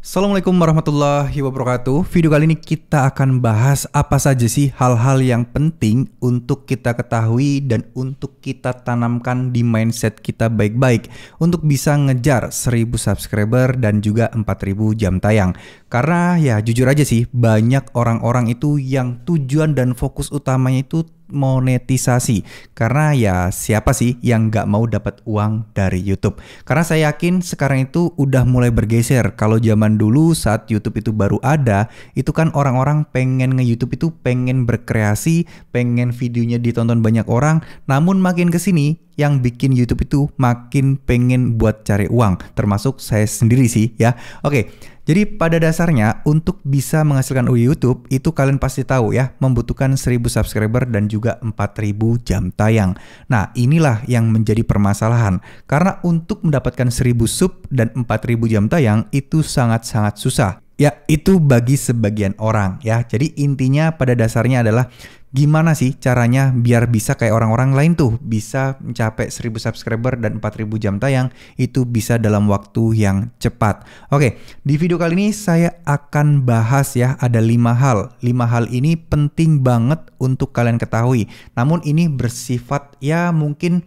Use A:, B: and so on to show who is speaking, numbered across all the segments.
A: Assalamualaikum warahmatullahi wabarakatuh. Video kali ini kita akan bahas apa saja sih hal-hal yang penting untuk kita ketahui dan untuk kita tanamkan di mindset kita baik-baik untuk bisa ngejar 1000 subscriber dan juga 4000 jam tayang. Karena ya jujur aja sih banyak orang-orang itu yang tujuan dan fokus utamanya itu monetisasi karena ya siapa sih yang nggak mau dapat uang dari YouTube karena saya yakin sekarang itu udah mulai bergeser kalau zaman dulu saat YouTube itu baru ada itu kan orang-orang pengen nge YouTube itu pengen berkreasi pengen videonya ditonton banyak orang namun makin kesini yang bikin YouTube itu makin pengen buat cari uang termasuk saya sendiri sih ya oke jadi pada dasarnya untuk bisa menghasilkan YouTube itu kalian pasti tahu ya membutuhkan 1000 subscriber dan juga 4000 jam tayang. Nah, inilah yang menjadi permasalahan karena untuk mendapatkan 1000 sub dan 4000 jam tayang itu sangat-sangat susah. Ya, itu bagi sebagian orang ya. Jadi intinya pada dasarnya adalah gimana sih caranya biar bisa kayak orang-orang lain tuh bisa mencapai 1000 subscriber dan 4000 jam tayang itu bisa dalam waktu yang cepat. Oke, di video kali ini saya akan bahas ya ada lima hal. lima hal ini penting banget untuk kalian ketahui. Namun ini bersifat ya mungkin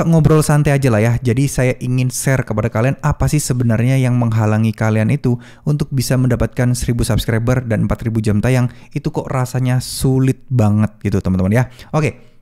A: ngobrol santai aja lah ya. Jadi saya ingin share kepada kalian apa sih sebenarnya yang menghalangi kalian itu untuk bisa mendapatkan 1000 subscriber dan 4000 jam tayang itu kok rasanya sulit banget gitu teman-teman ya. Oke.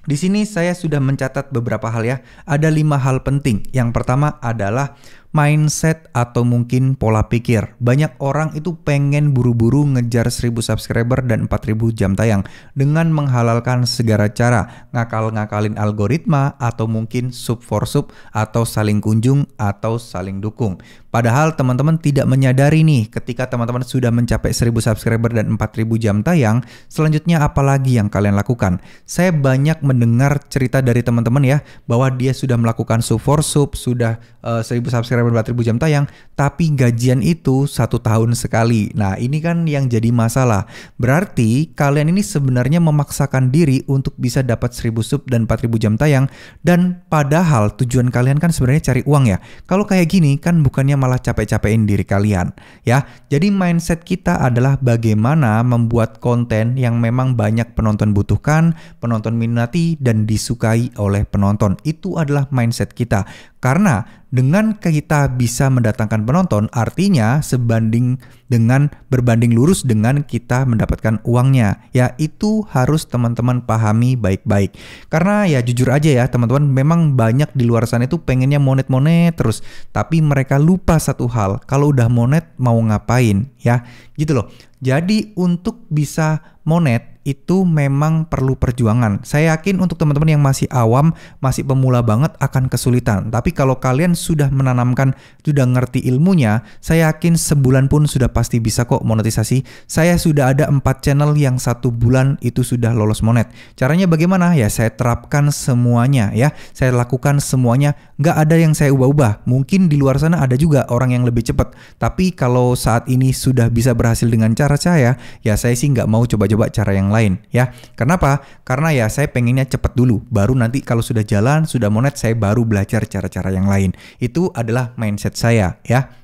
A: Di sini saya sudah mencatat beberapa hal ya. Ada lima hal penting. Yang pertama adalah mindset atau mungkin pola pikir. Banyak orang itu pengen buru-buru ngejar 1000 subscriber dan 4000 jam tayang dengan menghalalkan segala cara, ngakal-ngakalin algoritma atau mungkin sub for sub atau saling kunjung atau saling dukung. Padahal teman-teman tidak menyadari nih ketika teman-teman sudah mencapai 1000 subscriber dan 4000 jam tayang, selanjutnya apa lagi yang kalian lakukan? Saya banyak mendengar cerita dari teman-teman ya bahwa dia sudah melakukan sub for sub, sudah uh, eh, 1000 subscriber akhirnya jam tayang, tapi gajian itu satu tahun sekali. Nah ini kan yang jadi masalah. Berarti kalian ini sebenarnya memaksakan diri untuk bisa dapat 1000 sub dan 4000 jam tayang, dan padahal tujuan kalian kan sebenarnya cari uang ya. Kalau kayak gini kan bukannya malah capek-capekin diri kalian ya. Jadi mindset kita adalah bagaimana membuat konten yang memang banyak penonton butuhkan, penonton minati, dan disukai oleh penonton. Itu adalah mindset kita. Karena dengan kita bisa mendatangkan penonton artinya sebanding dengan berbanding lurus dengan kita mendapatkan uangnya. Ya itu harus teman-teman pahami baik-baik. Karena ya jujur aja ya teman-teman memang banyak di luar sana itu pengennya monet-monet terus. Tapi mereka lupa satu hal, kalau udah monet mau ngapain ya gitu loh. Jadi untuk bisa monet itu memang perlu perjuangan. Saya yakin untuk teman-teman yang masih awam, masih pemula banget akan kesulitan. Tapi kalau kalian sudah menanamkan, sudah ngerti ilmunya, saya yakin sebulan pun sudah pasti bisa kok monetisasi. Saya sudah ada 4 channel yang satu bulan itu sudah lolos monet. Caranya bagaimana? Ya saya terapkan semuanya ya. Saya lakukan semuanya. Nggak ada yang saya ubah-ubah. Mungkin di luar sana ada juga orang yang lebih cepat. Tapi kalau saat ini sudah bisa berhasil dengan cara saya, ya saya sih nggak mau coba-coba cara yang orang lain ya. Kenapa? Karena ya saya pengennya cepat dulu, baru nanti kalau sudah jalan, sudah monet saya baru belajar cara-cara yang lain. Itu adalah mindset saya ya.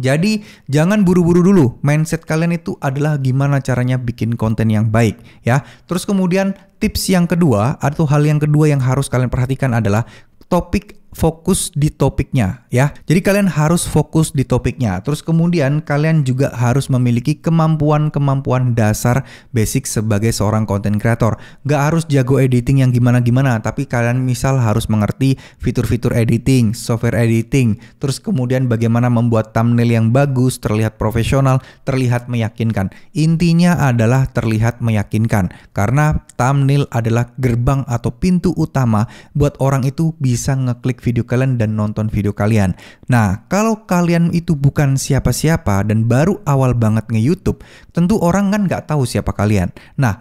A: Jadi jangan buru-buru dulu. Mindset kalian itu adalah gimana caranya bikin konten yang baik ya. Terus kemudian tips yang kedua atau hal yang kedua yang harus kalian perhatikan adalah topik fokus di topiknya ya. Jadi kalian harus fokus di topiknya. Terus kemudian kalian juga harus memiliki kemampuan-kemampuan dasar basic sebagai seorang content creator. Gak harus jago editing yang gimana-gimana, tapi kalian misal harus mengerti fitur-fitur editing, software editing, terus kemudian bagaimana membuat thumbnail yang bagus, terlihat profesional, terlihat meyakinkan. Intinya adalah terlihat meyakinkan karena thumbnail adalah gerbang atau pintu utama buat orang itu bisa ngeklik video kalian dan nonton video kalian. Nah, kalau kalian itu bukan siapa-siapa dan baru awal banget nge-YouTube, tentu orang kan nggak tahu siapa kalian. Nah,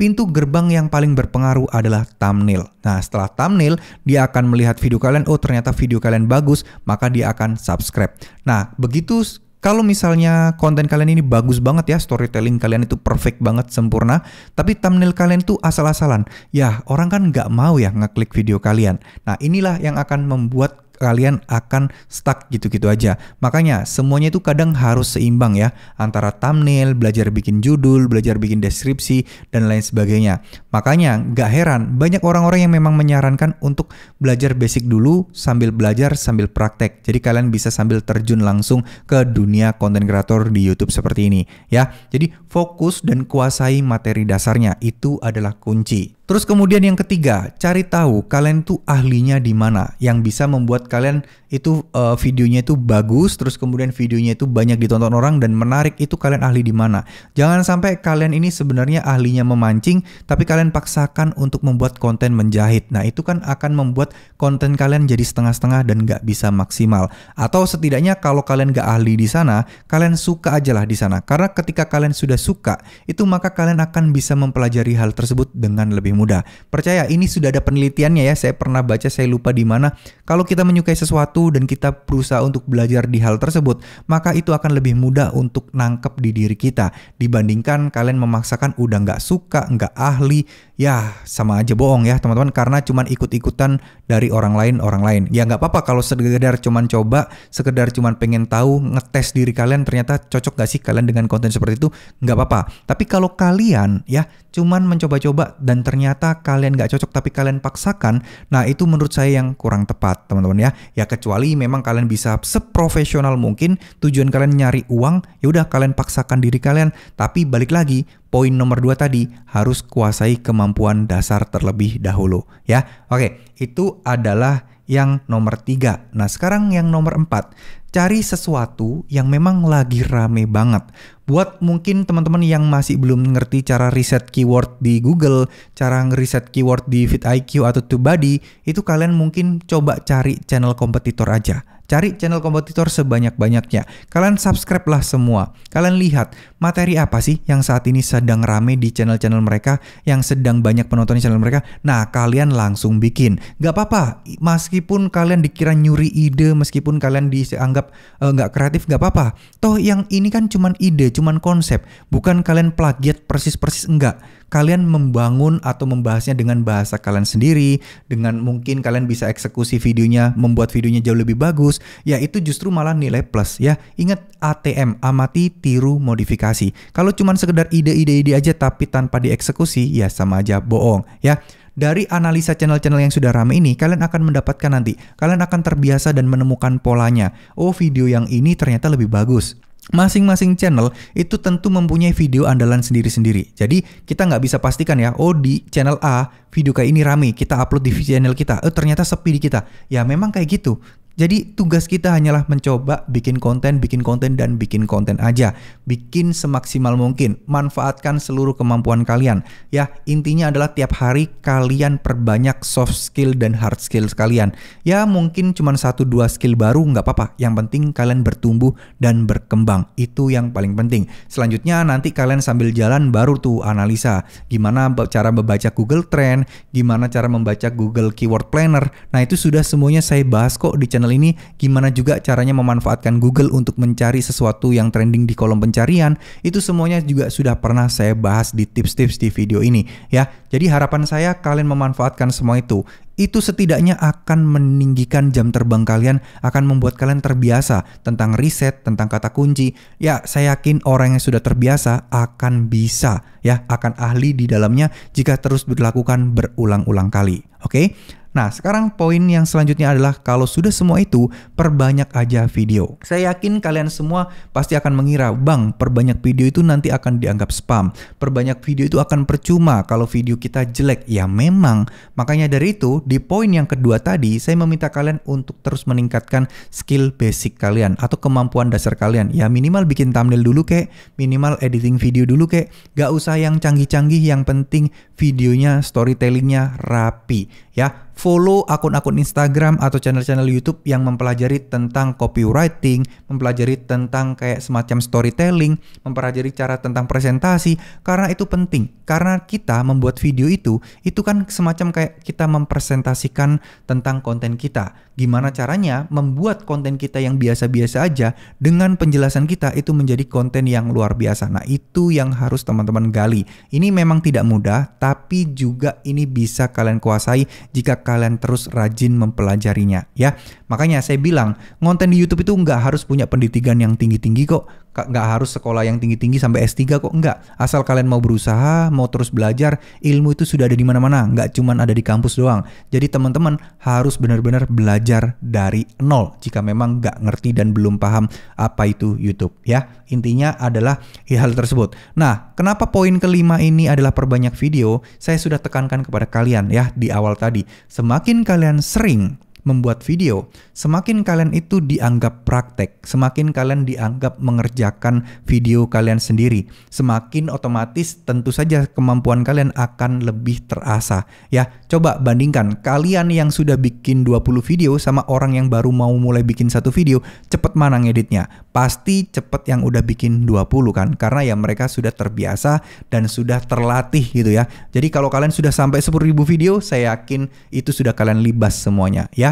A: pintu gerbang yang paling berpengaruh adalah thumbnail. Nah, setelah thumbnail, dia akan melihat video kalian, oh ternyata video kalian bagus, maka dia akan subscribe. Nah, begitu kalau misalnya konten kalian ini bagus banget ya, storytelling kalian itu perfect banget, sempurna, tapi thumbnail kalian tuh asal-asalan. Ya, orang kan nggak mau ya ngeklik video kalian. Nah, inilah yang akan membuat kalian akan stuck gitu-gitu aja. Makanya semuanya itu kadang harus seimbang ya antara thumbnail, belajar bikin judul, belajar bikin deskripsi dan lain sebagainya. Makanya gak heran banyak orang-orang yang memang menyarankan untuk belajar basic dulu sambil belajar sambil praktek. Jadi kalian bisa sambil terjun langsung ke dunia konten kreator di YouTube seperti ini ya. Jadi fokus dan kuasai materi dasarnya itu adalah kunci. Terus kemudian yang ketiga, cari tahu kalian tuh ahlinya di mana yang bisa membuat kalian itu uh, videonya itu bagus terus kemudian videonya itu banyak ditonton orang dan menarik itu kalian ahli di mana jangan sampai kalian ini sebenarnya ahlinya memancing tapi kalian paksakan untuk membuat konten menjahit nah itu kan akan membuat konten kalian jadi setengah-setengah dan nggak bisa maksimal atau setidaknya kalau kalian nggak ahli di sana kalian suka aja lah di sana karena ketika kalian sudah suka itu maka kalian akan bisa mempelajari hal tersebut dengan lebih mudah percaya ini sudah ada penelitiannya ya saya pernah baca saya lupa di mana kalau kita menyukai sesuatu dan kita berusaha untuk belajar di hal tersebut, maka itu akan lebih mudah untuk nangkep di diri kita dibandingkan kalian memaksakan udah nggak suka, nggak ahli, ya sama aja bohong ya teman-teman karena cuman ikut-ikutan dari orang lain orang lain. Ya nggak apa-apa kalau sekedar cuman coba, sekedar cuman pengen tahu ngetes diri kalian ternyata cocok gak sih kalian dengan konten seperti itu nggak apa-apa. Tapi kalau kalian ya cuman mencoba-coba dan ternyata kalian nggak cocok tapi kalian paksakan, nah itu menurut saya yang kurang tepat teman-teman ya. Ya kecuali kecuali memang kalian bisa seprofesional mungkin tujuan kalian nyari uang ya udah kalian paksakan diri kalian tapi balik lagi poin nomor dua tadi harus kuasai kemampuan dasar terlebih dahulu ya oke itu adalah yang nomor tiga nah sekarang yang nomor empat cari sesuatu yang memang lagi rame banget. Buat mungkin teman-teman yang masih belum ngerti cara riset keyword di Google, cara ngeriset keyword di FitIQ atau TubeBuddy, itu kalian mungkin coba cari channel kompetitor aja. Cari channel kompetitor sebanyak-banyaknya. Kalian subscribe lah semua. Kalian lihat materi apa sih yang saat ini sedang rame di channel-channel mereka, yang sedang banyak penonton di channel mereka. Nah, kalian langsung bikin. Gak apa-apa, meskipun kalian dikira nyuri ide, meskipun kalian dianggap uh, eh, gak kreatif, gak apa-apa. Toh yang ini kan cuman ide, cuman konsep. Bukan kalian plagiat persis-persis, enggak kalian membangun atau membahasnya dengan bahasa kalian sendiri, dengan mungkin kalian bisa eksekusi videonya, membuat videonya jauh lebih bagus, ya itu justru malah nilai plus ya. Ingat ATM, amati, tiru, modifikasi. Kalau cuma sekedar ide-ide-ide aja tapi tanpa dieksekusi, ya sama aja bohong ya dari analisa channel-channel yang sudah rame ini, kalian akan mendapatkan nanti. Kalian akan terbiasa dan menemukan polanya. Oh, video yang ini ternyata lebih bagus. Masing-masing channel itu tentu mempunyai video andalan sendiri-sendiri. Jadi kita nggak bisa pastikan ya, oh di channel A video kayak ini rame, kita upload di channel kita, eh ternyata sepi di kita. Ya memang kayak gitu. Jadi tugas kita hanyalah mencoba bikin konten, bikin konten dan bikin konten aja. Bikin semaksimal mungkin. Manfaatkan seluruh kemampuan kalian. Ya, intinya adalah tiap hari kalian perbanyak soft skill dan hard skill kalian. Ya, mungkin cuma satu dua skill baru nggak apa-apa. Yang penting kalian bertumbuh dan berkembang. Itu yang paling penting. Selanjutnya nanti kalian sambil jalan baru tuh analisa gimana cara membaca Google Trend, gimana cara membaca Google Keyword Planner. Nah, itu sudah semuanya saya bahas kok di channel ini, gimana juga caranya memanfaatkan Google untuk mencari sesuatu yang trending di kolom pencarian, itu semuanya juga sudah pernah saya bahas di tips-tips di video ini ya. Jadi harapan saya kalian memanfaatkan semua itu itu setidaknya akan meninggikan jam terbang kalian, akan membuat kalian terbiasa tentang riset, tentang kata kunci. Ya, saya yakin orang yang sudah terbiasa akan bisa, ya, akan ahli di dalamnya jika terus dilakukan berulang-ulang kali. Oke, okay? Nah, sekarang poin yang selanjutnya adalah kalau sudah semua itu, perbanyak aja video. Saya yakin kalian semua pasti akan mengira, "Bang, perbanyak video itu nanti akan dianggap spam. Perbanyak video itu akan percuma kalau video kita jelek." Ya memang. Makanya dari itu, di poin yang kedua tadi, saya meminta kalian untuk terus meningkatkan skill basic kalian atau kemampuan dasar kalian. Ya minimal bikin thumbnail dulu kek, minimal editing video dulu kek. Gak usah yang canggih-canggih, yang penting videonya, storytellingnya rapi. Ya, follow akun-akun Instagram atau channel-channel YouTube yang mempelajari tentang copywriting, mempelajari tentang kayak semacam storytelling, mempelajari cara tentang presentasi karena itu penting. Karena kita membuat video itu, itu kan semacam kayak kita mempresentasikan tentang konten kita. Gimana caranya membuat konten kita yang biasa-biasa aja dengan penjelasan kita itu menjadi konten yang luar biasa. Nah, itu yang harus teman-teman gali. Ini memang tidak mudah, tapi juga ini bisa kalian kuasai jika kalian terus rajin mempelajarinya ya. Makanya saya bilang, konten di YouTube itu nggak harus punya pendidikan yang tinggi-tinggi kok nggak harus sekolah yang tinggi-tinggi sampai S3 kok enggak. Asal kalian mau berusaha, mau terus belajar, ilmu itu sudah ada di mana-mana, nggak cuma ada di kampus doang. Jadi teman-teman harus benar-benar belajar dari nol jika memang nggak ngerti dan belum paham apa itu YouTube ya. Intinya adalah hal tersebut. Nah, kenapa poin kelima ini adalah perbanyak video? Saya sudah tekankan kepada kalian ya di awal tadi. Semakin kalian sering membuat video, semakin kalian itu dianggap praktek, semakin kalian dianggap mengerjakan video kalian sendiri, semakin otomatis tentu saja kemampuan kalian akan lebih terasa. Ya, coba bandingkan kalian yang sudah bikin 20 video sama orang yang baru mau mulai bikin satu video, cepet mana ngeditnya? Pasti cepet yang udah bikin 20 kan, karena ya mereka sudah terbiasa dan sudah terlatih gitu ya. Jadi kalau kalian sudah sampai 10.000 video, saya yakin itu sudah kalian libas semuanya ya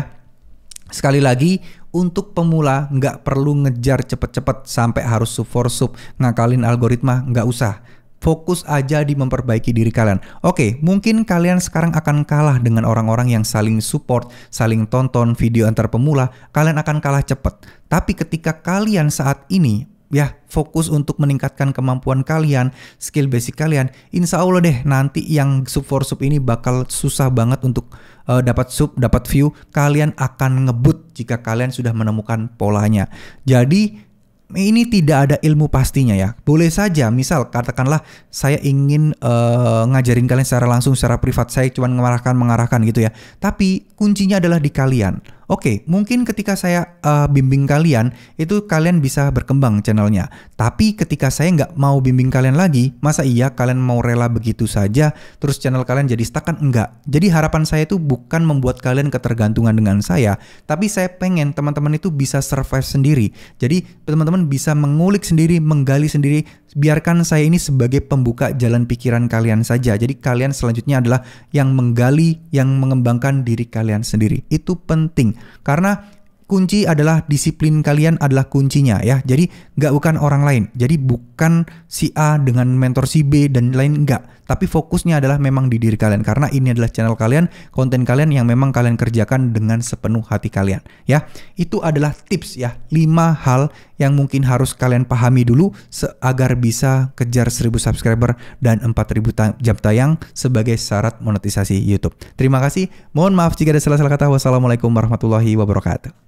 A: Sekali lagi, untuk pemula nggak perlu ngejar cepet-cepet sampai harus sub for sub ngakalin algoritma, nggak usah. Fokus aja di memperbaiki diri kalian. Oke, mungkin kalian sekarang akan kalah dengan orang-orang yang saling support, saling tonton video antar pemula. Kalian akan kalah cepet. Tapi ketika kalian saat ini ya fokus untuk meningkatkan kemampuan kalian, skill basic kalian, insya Allah deh nanti yang sub for sub ini bakal susah banget untuk uh, dapat sub, dapat view, kalian akan ngebut jika kalian sudah menemukan polanya. Jadi ini tidak ada ilmu pastinya ya. Boleh saja, misal katakanlah saya ingin uh, ngajarin kalian secara langsung, secara privat, saya cuma mengarahkan, mengarahkan gitu ya. Tapi kuncinya adalah di kalian Oke, mungkin ketika saya uh, bimbing kalian, itu kalian bisa berkembang channelnya. Tapi ketika saya nggak mau bimbing kalian lagi, masa iya kalian mau rela begitu saja, terus channel kalian jadi stuck kan? Enggak. Jadi harapan saya itu bukan membuat kalian ketergantungan dengan saya, tapi saya pengen teman-teman itu bisa survive sendiri. Jadi teman-teman bisa mengulik sendiri, menggali sendiri, biarkan saya ini sebagai pembuka jalan pikiran kalian saja. Jadi kalian selanjutnya adalah yang menggali, yang mengembangkan diri kalian sendiri. Itu penting karena kunci adalah disiplin kalian adalah kuncinya ya. Jadi nggak bukan orang lain. Jadi bukan si A dengan mentor si B dan lain nggak. Tapi fokusnya adalah memang di diri kalian karena ini adalah channel kalian, konten kalian yang memang kalian kerjakan dengan sepenuh hati kalian ya. Itu adalah tips ya, 5 hal yang mungkin harus kalian pahami dulu agar bisa kejar 1000 subscriber dan 4000 jam tayang sebagai syarat monetisasi YouTube. Terima kasih. Mohon maaf jika ada salah-salah kata. Wassalamualaikum warahmatullahi wabarakatuh.